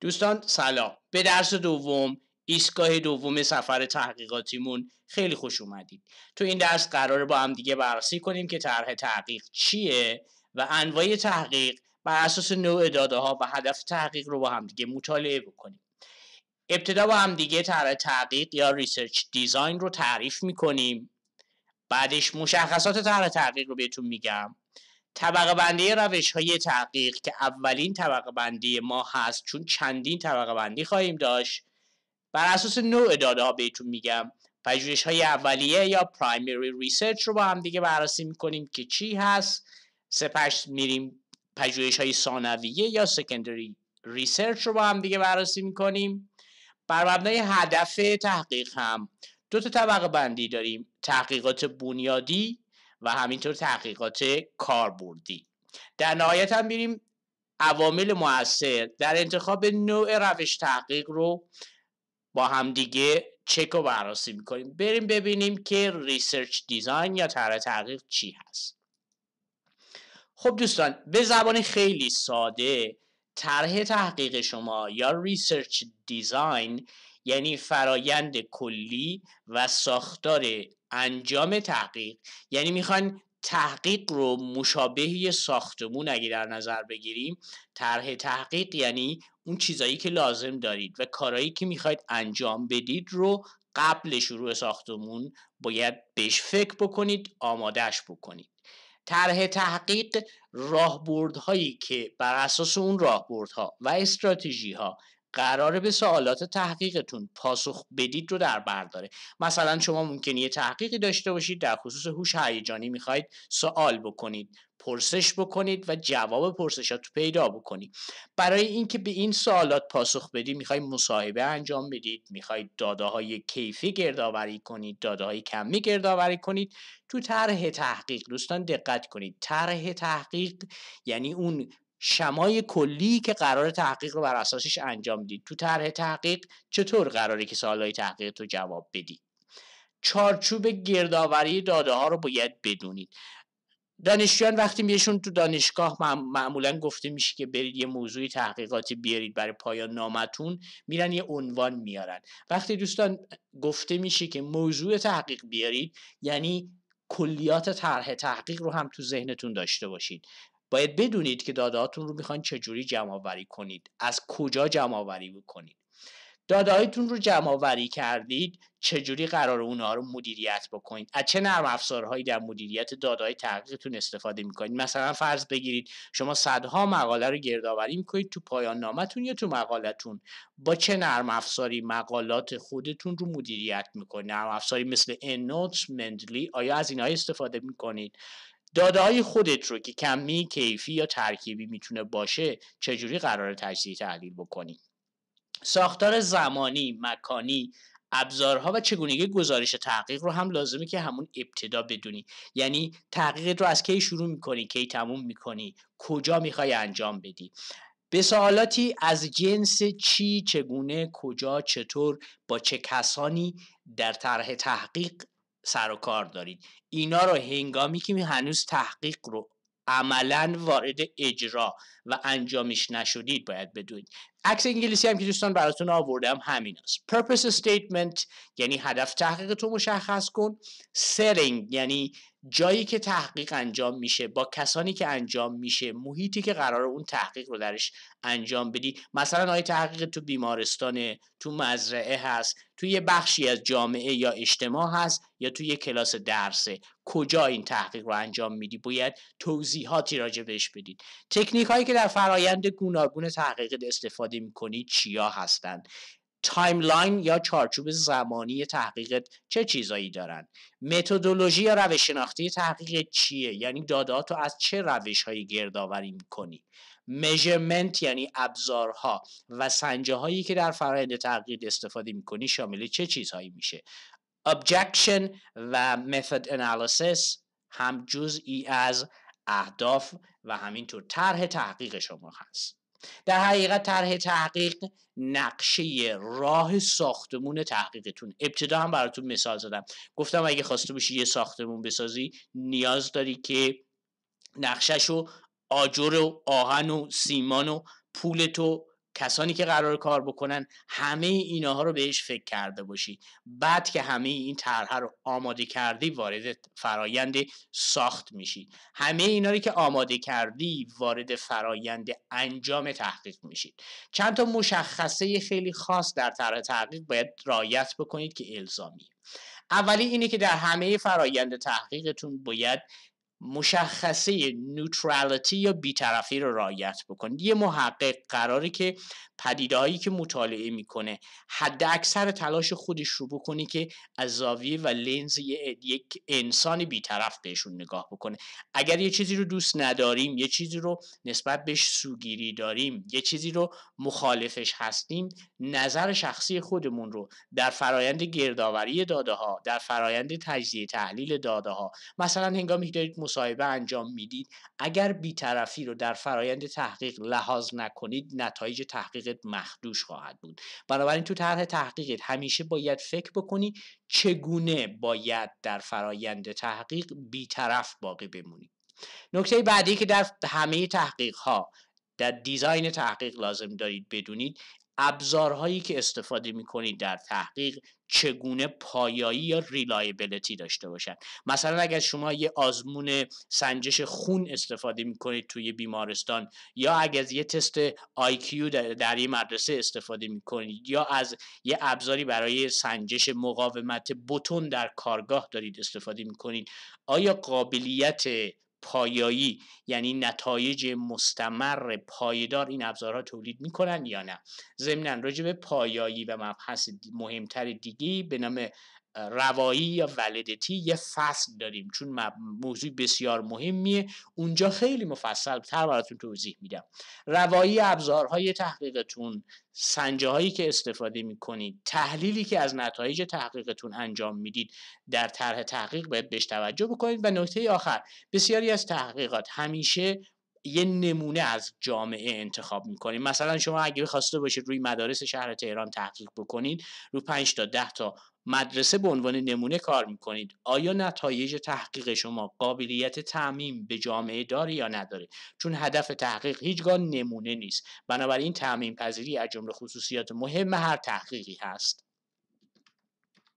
دوستان سلام به درس دوم ایستگاه دوم سفر تحقیقاتیمون خیلی خوش اومدید تو این درس قرار با هم دیگه بررسی کنیم که طرح تحقیق چیه و انواع تحقیق بر اساس نوع داده ها و هدف تحقیق رو با هم دیگه مطالعه بکنیم ابتدا با هم دیگه طرح تحقیق یا ریسرچ دیزاین رو تعریف میکنیم بعدش مشخصات طرح تحقیق رو بهتون میگم طبقه بندی روش های تحقیق که اولین طبقه بندی ما هست چون چندین طبقه بندی خواهیم داشت بر اساس نوع داده ها بهتون میگم پژوهش های اولیه یا پرایمری ریسرچ رو با هم دیگه بررسی میکنیم که چی هست سپس میریم پژوهش های ثانویه یا سکندری ریسرچ رو با هم دیگه بررسی میکنیم بر مبنای هدف تحقیق هم دو تا طبقه بندی داریم تحقیقات بنیادی و همینطور تحقیقات کاربردی در نهایت هم بیریم عوامل موثر در انتخاب نوع روش تحقیق رو با همدیگه چک و بررسی میکنیم بریم ببینیم که ریسرچ دیزاین یا طرح تحقیق چی هست خب دوستان به زبان خیلی ساده طرح تحقیق شما یا ریسرچ دیزاین یعنی فرایند کلی و ساختار انجام تحقیق یعنی میخواین تحقیق رو مشابهی ساختمون اگه در نظر بگیریم طرح تحقیق یعنی اون چیزایی که لازم دارید و کارهایی که میخواید انجام بدید رو قبل شروع ساختمون باید بهش فکر بکنید آمادهش بکنید طرح تحقیق راهبردهایی که بر اساس اون راهبردها و استراتژی ها قراره به سوالات تحقیقتون پاسخ بدید رو در برداره مثلا شما ممکنی یه تحقیقی داشته باشید در خصوص هوش هیجانی میخواید سوال بکنید پرسش بکنید و جواب پرسشات رو پیدا بکنید برای اینکه به این سوالات پاسخ بدید میخواید مصاحبه انجام بدید میخواید داده های کیفی گردآوری کنید داده های کمی گردآوری کنید تو طرح تحقیق دوستان دقت کنید طرح تحقیق یعنی اون شمای کلی که قرار تحقیق رو بر اساسش انجام دید تو طرح تحقیق چطور قراره که سوالای تحقیق رو جواب بدی چارچوب گردآوری داده ها رو باید بدونید دانشجویان وقتی میشون تو دانشگاه معمولا گفته میشه که برید یه موضوع تحقیقاتی بیارید برای پایان نامتون میرن یه عنوان میارن وقتی دوستان گفته میشه که موضوع تحقیق بیارید یعنی کلیات طرح تحقیق رو هم تو ذهنتون داشته باشید باید بدونید که داده رو میخواین چجوری جمع آوری کنید از کجا جمع آوری بکنید؟ داده رو جمع آوری کردید چجوری قرار اونها رو مدیریت بکنید از چه نرم افزارهایی در مدیریت داده تحقیقتون استفاده میکنید مثلا فرض بگیرید شما صدها مقاله رو گردآوری میکنید تو پایان نامتون یا تو مقالتون با چه نرم افزاری مقالات خودتون رو مدیریت میکنید نرم افزاری مثل انوتس مندلی آیا از اینها استفاده میکنید داده های خودت رو که کمی کیفی یا ترکیبی میتونه باشه چجوری قرار تجزیه تحلیل بکنی ساختار زمانی مکانی ابزارها و چگونگی گزارش تحقیق رو هم لازمه که همون ابتدا بدونی یعنی تحقیقت رو از کی شروع میکنی کی تموم میکنی کجا میخوای انجام بدی به سوالاتی از جنس چی چگونه کجا چطور با چه کسانی در طرح تحقیق سر و کار دارید اینا رو هنگامی که هنوز تحقیق رو عملا وارد اجرا و انجامش نشدید باید بدونید عکس انگلیسی هم که دوستان براتون آوردم همین است purpose statement یعنی هدف تحقیق تو مشخص کن setting یعنی جایی که تحقیق انجام میشه با کسانی که انجام میشه محیطی که قرار اون تحقیق رو درش انجام بدی مثلا آیا تحقیق تو بیمارستان تو مزرعه هست تو یه بخشی از جامعه یا اجتماع هست یا تو یه کلاس درسه کجا این تحقیق رو انجام میدی باید توضیحاتی راجع بهش بدید تکنیک هایی که در فرایند گوناگون تحقیق استفاده میکنی چیا هستند تایملاین یا چارچوب زمانی تحقیقت چه چیزایی دارن متدولوژی یا روش شناختی تحقیق چیه یعنی رو از چه روشهایی هایی گردآوری میکنی میجرمنت یعنی ابزارها و سنجه هایی که در فرآیند تحقیق استفاده میکنی شامل چه چیزهایی میشه objection و method analysis هم جزئی از اهداف و همینطور طرح تحقیق شما هست در حقیقت طرح تحقیق نقشه راه ساختمون تحقیقتون ابتدا هم براتون مثال زدم گفتم اگه خواسته باشی یه ساختمون بسازی نیاز داری که نقشه شو آجر و آهن و سیمان و پولتو کسانی که قرار کار بکنن همه اینها رو بهش فکر کرده باشی بعد که همه این طرح رو آماده کردی وارد فرایند ساخت میشی همه اینا رو که آماده کردی وارد فرایند انجام تحقیق میشید چند تا مشخصه خیلی خاص در طرح تحقیق باید رایت بکنید که الزامی اولی اینه که در همه فرایند تحقیقتون باید مشخصه نوترالیتی یا بیطرفی رو رعایت بکنید یه محقق قراره که پدیدهایی که مطالعه میکنه حد اکثر تلاش خودش رو بکنه که از زاویه و لنز یک انسان بیطرف بهشون نگاه بکنه اگر یه چیزی رو دوست نداریم یه چیزی رو نسبت بهش سوگیری داریم یه چیزی رو مخالفش هستیم نظر شخصی خودمون رو در فرایند گردآوری داده ها در فرایند تجزیه تحلیل داده ها مثلا هنگامی که دارید مصاحبه انجام میدید اگر بیطرفی رو در فرایند تحقیق لحاظ نکنید نتایج تحقیقت مخدوش خواهد بود بنابراین تو طرح تحقیقت همیشه باید فکر بکنی چگونه باید در فرایند تحقیق بیطرف باقی بمونی نکته بعدی که در همه تحقیق ها در دیزاین تحقیق لازم دارید بدونید ابزارهایی که استفاده می کنید در تحقیق چگونه پایایی یا ریلایبلیتی داشته باشن مثلا اگر شما یه آزمون سنجش خون استفاده میکنید توی بیمارستان یا اگر یه تست آیکیو در یه مدرسه استفاده میکنید یا از یه ابزاری برای سنجش مقاومت بتون در کارگاه دارید استفاده میکنید آیا قابلیت پایایی یعنی نتایج مستمر پایدار این ابزارها تولید میکنن یا نه ضمنا راجع به پایایی و مبحث مهمتر دیگی به نام روایی یا ولدتی یه فصل داریم چون موضوع بسیار مهمیه اونجا خیلی مفصل تر براتون توضیح میدم روایی ابزارهای تحقیقتون سنجه هایی که استفاده میکنید تحلیلی که از نتایج تحقیقتون انجام میدید در طرح تحقیق باید بهش توجه بکنید و نکته آخر بسیاری از تحقیقات همیشه یه نمونه از جامعه انتخاب میکنید مثلا شما اگه خواسته باشید روی مدارس شهر تهران تحقیق بکنید رو 5 تا 10 تا مدرسه به عنوان نمونه کار میکنید آیا نتایج تحقیق شما قابلیت تعمیم به جامعه داره یا نداره چون هدف تحقیق هیچگاه نمونه نیست بنابراین تعمیم پذیری از جمله خصوصیات مهم هر تحقیقی هست